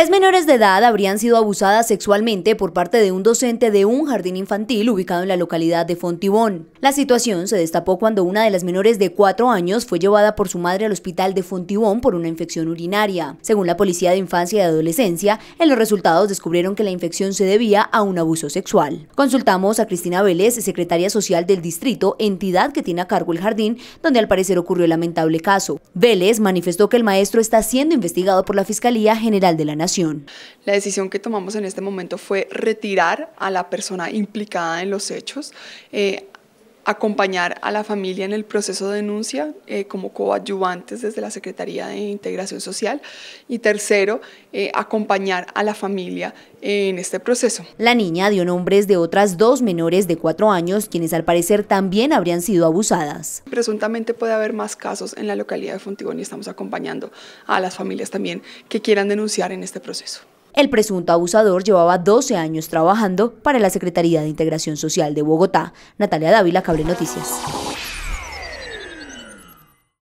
Tres menores de edad habrían sido abusadas sexualmente por parte de un docente de un jardín infantil ubicado en la localidad de Fontibón. La situación se destapó cuando una de las menores de cuatro años fue llevada por su madre al hospital de Fontibón por una infección urinaria. Según la Policía de Infancia y Adolescencia, en los resultados descubrieron que la infección se debía a un abuso sexual. Consultamos a Cristina Vélez, secretaria social del distrito, entidad que tiene a cargo el jardín, donde al parecer ocurrió el lamentable caso. Vélez manifestó que el maestro está siendo investigado por la Fiscalía General de la Nación. La decisión que tomamos en este momento fue retirar a la persona implicada en los hechos. Eh, acompañar a la familia en el proceso de denuncia eh, como coadyuvantes desde la Secretaría de Integración Social y tercero, eh, acompañar a la familia en este proceso. La niña dio nombres de otras dos menores de cuatro años, quienes al parecer también habrían sido abusadas. Presuntamente puede haber más casos en la localidad de Fontigón y estamos acompañando a las familias también que quieran denunciar en este proceso. El presunto abusador llevaba 12 años trabajando para la Secretaría de Integración Social de Bogotá. Natalia Dávila, Cable Noticias.